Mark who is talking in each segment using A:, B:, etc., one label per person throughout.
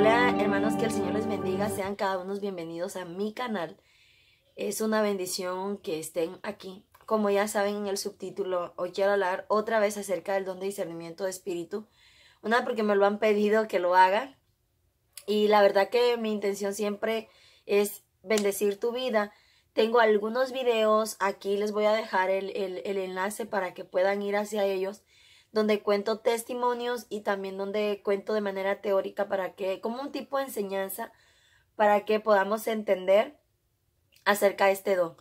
A: Hola hermanos, que el Señor les bendiga, sean cada uno bienvenidos a mi canal. Es una bendición que estén aquí. Como ya saben en el subtítulo, hoy quiero hablar otra vez acerca del don de discernimiento de espíritu. Una porque me lo han pedido que lo haga y la verdad que mi intención siempre es bendecir tu vida. Tengo algunos videos, aquí les voy a dejar el enlace para que puedan ir hacia ellos donde cuento testimonios y también donde cuento de manera teórica para que, como un tipo de enseñanza, para que podamos entender acerca de este don.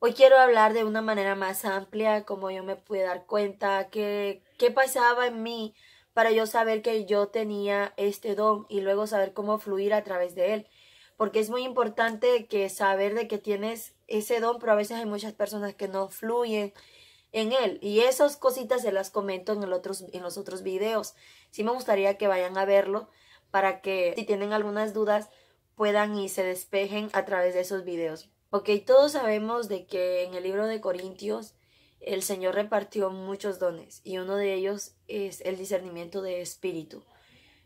A: Hoy quiero hablar de una manera más amplia, como yo me pude dar cuenta, que, qué pasaba en mí para yo saber que yo tenía este don y luego saber cómo fluir a través de él. Porque es muy importante que saber de que tienes ese don, pero a veces hay muchas personas que no fluyen, en él. Y esas cositas se las comento en, otros, en los otros videos. Si me gustaría que vayan a verlo para que si tienen algunas dudas puedan y se despejen a través de esos videos. Ok, todos sabemos de que en el libro de Corintios el Señor repartió muchos dones y uno de ellos es el discernimiento de espíritu.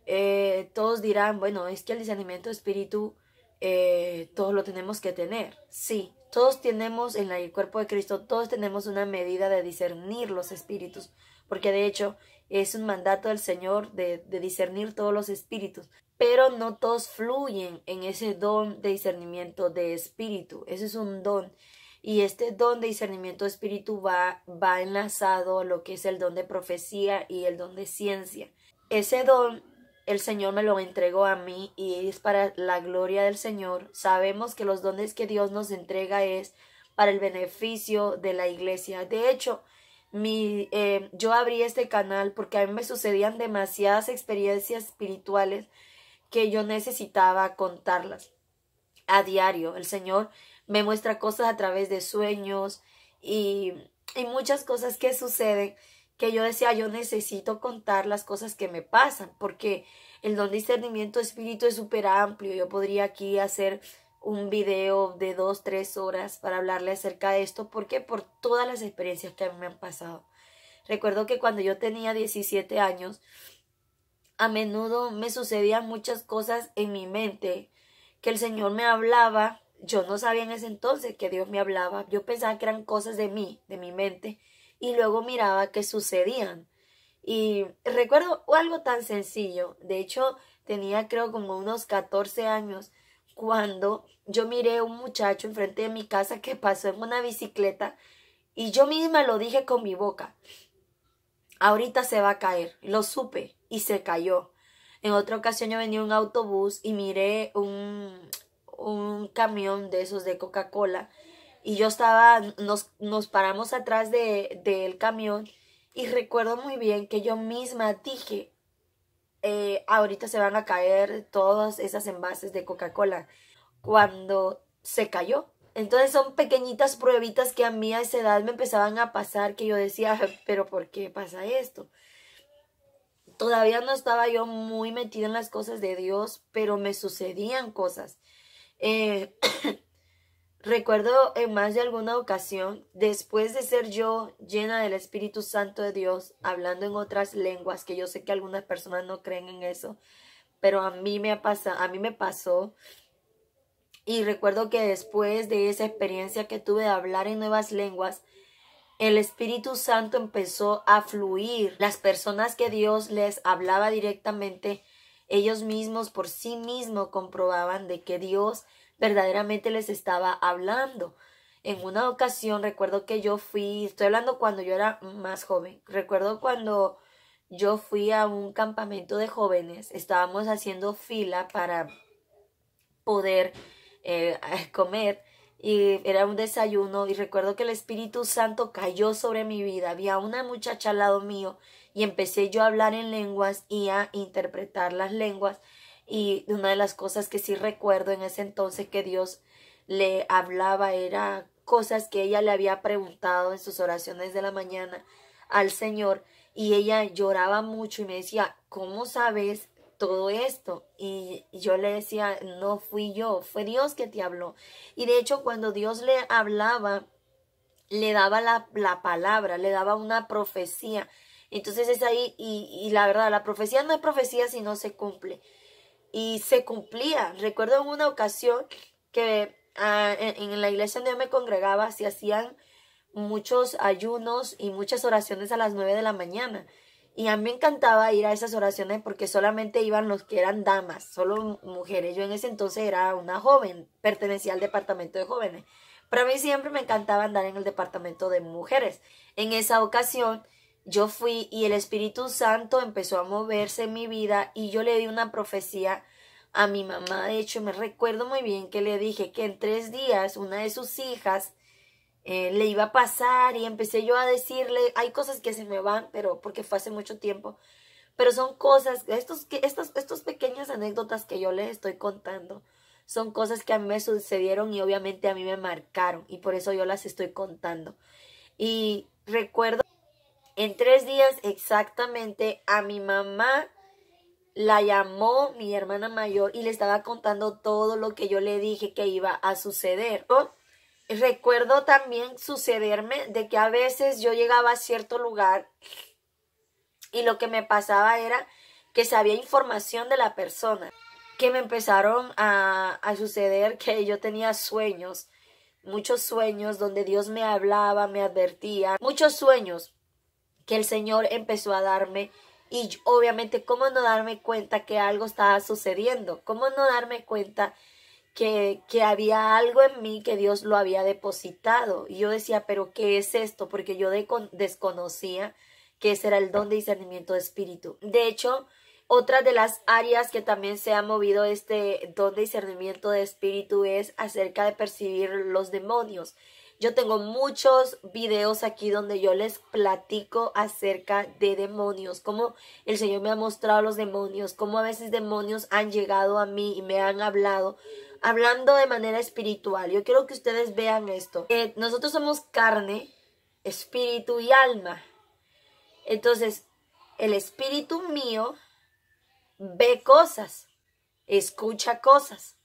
A: Eh, todos dirán, bueno, es que el discernimiento de espíritu eh, todos lo tenemos que tener. Sí, todos tenemos en el cuerpo de Cristo, todos tenemos una medida de discernir los espíritus, porque de hecho es un mandato del Señor de, discernir todos los espíritus, pero no todos fluyen en ese don de discernimiento de espíritu, ese es un don. Y este don de discernimiento de espíritu va, va enlazado a lo que es el don de profecía y el don de ciencia. Ese don el Señor me lo entregó a mí y es para la gloria del Señor. Sabemos que los dones que Dios nos entrega es para el beneficio de la iglesia. De hecho, mi, eh, yo abrí este canal porque a mí me sucedían demasiadas experiencias espirituales que yo necesitaba contarlas a diario. El Señor me muestra cosas a través de sueños y, y muchas cosas que suceden que yo decía, yo necesito contar las cosas que me pasan, porque el don de discernimiento espíritu es súper amplio. Yo podría aquí hacer un video de dos, tres horas para hablarle acerca de esto, porque por todas las experiencias que a mí me han pasado. Recuerdo que cuando yo tenía 17 años, a menudo me sucedían muchas cosas en mi mente, que el Señor me hablaba, yo no sabía en ese entonces que Dios me hablaba, yo pensaba que eran cosas de mí, de mi mente, y luego miraba qué sucedían. Y recuerdo algo tan sencillo, de hecho tenía creo como unos 14 años cuando yo miré a un muchacho enfrente de mi casa que pasó en una bicicleta y yo misma lo dije con mi boca. Ahorita se va a caer. Lo supe y se cayó. En otra ocasión yo venía un autobús y miré un, un camión de esos de Coca-Cola y yo estaba, nos, nos paramos atrás del de, del camión y recuerdo muy bien que yo misma dije, eh, ahorita se van a caer todas esas envases de Coca-Cola cuando se cayó. Entonces son pequeñitas pruebitas que a mí a esa edad me empezaban a pasar que yo decía, pero ¿por qué pasa esto? Todavía no estaba yo muy metida en las cosas de Dios, pero me sucedían cosas. Eh, Recuerdo en más de alguna ocasión, después de ser yo llena del Espíritu Santo de Dios, hablando en otras lenguas, que yo sé que algunas personas no creen en eso, pero a mí me, pasa, a mí me pasó. Y recuerdo que después de esa experiencia que tuve de hablar en nuevas lenguas, el Espíritu Santo empezó a fluir. Las personas que Dios les hablaba directamente, ellos mismos por sí mismos comprobaban de que Dios verdaderamente les estaba hablando. En una ocasión recuerdo que yo fui, estoy hablando cuando yo era más joven, recuerdo cuando yo fui a un campamento de jóvenes, estábamos haciendo fila para poder eh, comer y era un desayuno y recuerdo que el Espíritu Santo cayó sobre mi vida, había una muchacha al lado mío y empecé yo a hablar en lenguas y a interpretar las lenguas y una de las cosas que sí recuerdo en ese entonces que Dios le hablaba era cosas que ella le había preguntado en sus oraciones de la mañana al Señor y ella lloraba mucho y me decía, ¿cómo sabes todo esto? Y yo le decía, no fui yo, fue Dios que te habló. Y de hecho cuando Dios le hablaba, le daba la, la palabra, le daba una profecía. Entonces es ahí y, y la verdad, la profecía no es profecía si no se cumple y se cumplía. Recuerdo en una ocasión que ah, en, la iglesia donde yo me congregaba se hacían muchos ayunos y muchas oraciones a las nueve de la mañana. Y a mí me encantaba ir a esas oraciones porque solamente iban los que eran damas, solo mujeres. Yo en ese entonces era una joven, pertenecía al departamento de jóvenes. Pero a mí siempre me encantaba andar en el departamento de mujeres. En esa ocasión yo fui y el Espíritu Santo empezó a moverse en mi vida y yo le di una profecía a mi mamá. De hecho, me recuerdo muy bien que le dije que en tres días una de sus hijas eh, le iba a pasar y empecé yo a decirle, hay cosas que se me van, pero porque fue hace mucho tiempo, pero son cosas, estos, que, estas, estos pequeñas anécdotas que yo les estoy contando, son cosas que a mí me sucedieron y obviamente a mí me marcaron y por eso yo las estoy contando. Y recuerdo en tres días exactamente a mi mamá la llamó mi hermana mayor y le estaba contando todo lo que yo le dije que iba a suceder. Recuerdo también sucederme de que a veces yo llegaba a cierto lugar y lo que me pasaba era que sabía información de la persona, que me empezaron a, a suceder que yo tenía sueños, muchos sueños donde Dios me hablaba, me advertía, muchos sueños, el Señor empezó a darme. Y obviamente, ¿cómo no darme cuenta que algo estaba sucediendo? ¿Cómo no darme cuenta que, que había algo en mí que Dios lo había depositado? Y yo decía, pero ¿qué es esto? Porque yo desconocía que ese era el don de discernimiento de espíritu. De hecho, otra de las áreas que también se ha movido este don de discernimiento de espíritu es acerca de percibir los demonios. Yo tengo muchos videos aquí donde yo les platico acerca de demonios, cómo el Señor me ha mostrado los demonios, cómo a veces demonios han llegado a mí y me han hablado, hablando de manera espiritual. Yo quiero que ustedes vean esto. Eh, nosotros somos carne, espíritu y alma. Entonces, el espíritu mío ve cosas, escucha cosas.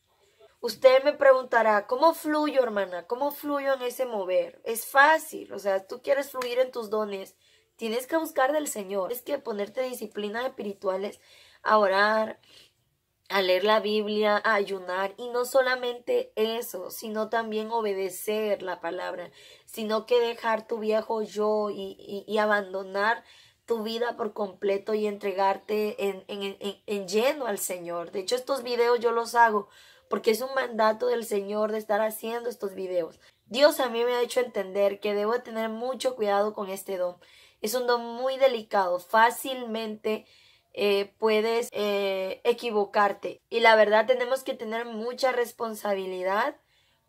A: Usted me preguntará, ¿cómo fluyo, hermana? ¿Cómo fluyo en ese mover? Es fácil, o sea, tú quieres fluir en tus dones, tienes que buscar del Señor, es que ponerte disciplinas espirituales, a orar, a leer la Biblia, a ayunar, y no solamente eso, sino también obedecer la palabra, sino que dejar tu viejo yo y, abandonar tu vida por completo y entregarte en, en, en lleno al Señor. De hecho, estos videos yo los hago porque es un mandato del Señor de estar haciendo estos videos. Dios a mí me ha hecho entender que debo tener mucho cuidado con este don. Es un don muy delicado, fácilmente eh, puedes eh, equivocarte y la verdad tenemos que tener mucha responsabilidad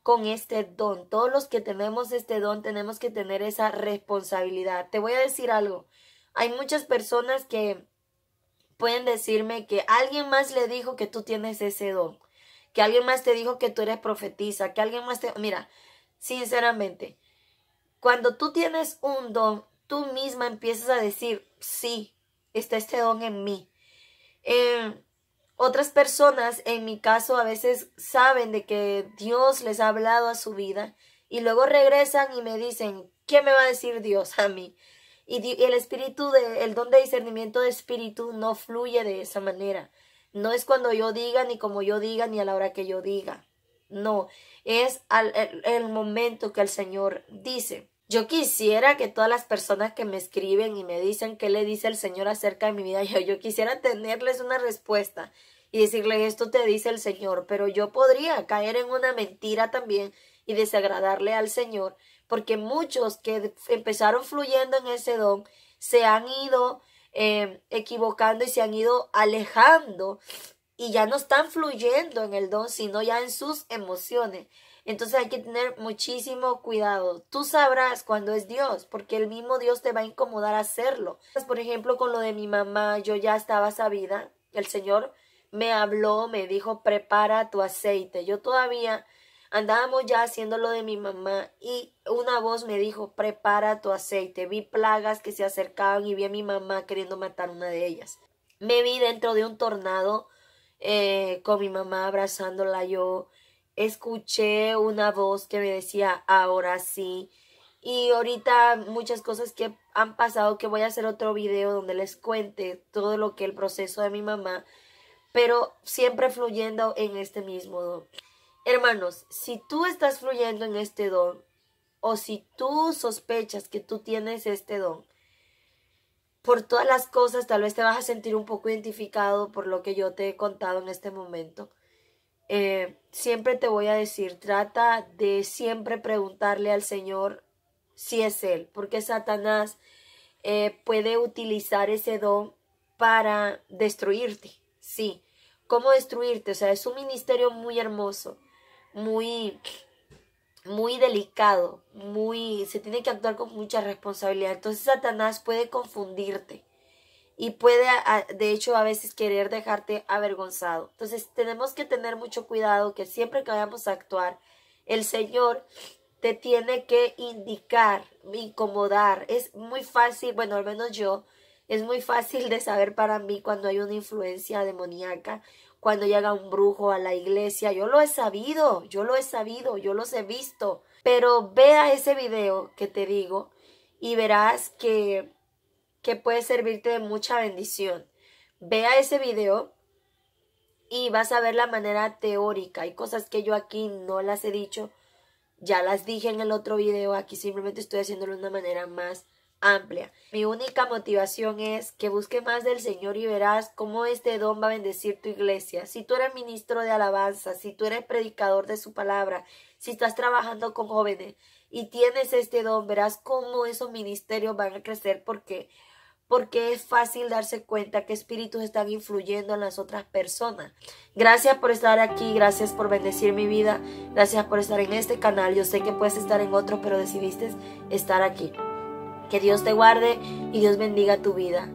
A: con este don. Todos los que tenemos este don tenemos que tener esa responsabilidad. Te voy a decir algo. Hay muchas personas que pueden decirme que alguien más le dijo que tú tienes ese don que alguien más te dijo que tú eres profetisa, que alguien más te... Mira, sinceramente, cuando tú tienes un don, tú misma empiezas a decir, sí, está este don en mí. Eh, otras personas, en mi caso, a veces saben de que Dios les ha hablado a su vida y luego regresan y me dicen, ¿qué me va a decir Dios a mí? Y el espíritu, de, el don de discernimiento de espíritu no fluye de esa manera. No es cuando yo diga, ni como yo diga, ni a la hora que yo diga. No, es al, el, momento que el Señor dice. Yo quisiera que todas las personas que me escriben y me dicen qué le dice el Señor acerca de mi vida, yo, yo quisiera tenerles una respuesta y decirle esto te dice el Señor, pero yo podría caer en una mentira también y desagradarle al Señor, porque muchos que empezaron fluyendo en ese don se han ido Em, equivocando y se han ido alejando y ya no están fluyendo en el don, sino ya en sus emociones. Entonces hay que tener muchísimo cuidado. Tú sabrás cuando es Dios, porque el mismo Dios te va a incomodar a hacerlo. Por ejemplo, con lo de mi mamá, yo ya estaba sabida. El Señor me habló, me dijo, prepara tu aceite. Yo todavía Andábamos ya haciendo lo de mi mamá y una voz me dijo, prepara tu aceite. Vi plagas que se acercaban y vi a mi mamá queriendo matar una de ellas. Me vi dentro de un tornado eh, con mi mamá abrazándola yo. Escuché una voz que me decía, ahora sí. Y ahorita muchas cosas que han pasado que voy a hacer otro video donde les cuente todo lo que el proceso de mi mamá, pero siempre fluyendo en este mismo. Hermanos, si tú estás fluyendo en este don, o si tú sospechas que tú tienes este don, por todas las cosas tal vez te vas a sentir un poco identificado por lo que yo te he contado en este momento. Eh, siempre te voy a decir, trata de siempre preguntarle al Señor si es Él, porque Satanás eh, puede utilizar ese don para destruirte, sí. ¿Cómo destruirte? O sea, es un ministerio muy hermoso muy muy delicado, muy se tiene que actuar con mucha responsabilidad. Entonces Satanás puede confundirte y puede de hecho a veces querer dejarte avergonzado. Entonces tenemos que tener mucho cuidado que siempre que vayamos a actuar, el Señor te tiene que indicar, incomodar. Es muy fácil, bueno, al menos yo, es muy fácil de saber para mí cuando hay una influencia demoníaca cuando llega un brujo a la iglesia. Yo lo he sabido, yo lo he sabido, yo los he visto. Pero vea ese video que te digo y verás que, que puede servirte de mucha bendición. Vea ese video y vas a ver la manera teórica. Hay cosas que yo aquí no las he dicho, ya las dije en el otro video, aquí simplemente estoy haciéndolo de una manera más amplia. Mi única motivación es que busque más del Señor y verás cómo este don va a bendecir tu iglesia. Si tú eres ministro de alabanza, si tú eres predicador de su palabra, si estás trabajando con jóvenes y tienes este don, verás cómo esos ministerios van a crecer porque porque es fácil darse cuenta que espíritus están influyendo en las otras personas. Gracias por estar aquí, gracias por bendecir mi vida, gracias por estar en este canal. Yo sé que puedes estar en otro, pero decidiste estar aquí. Que Dios te guarde y Dios bendiga tu vida.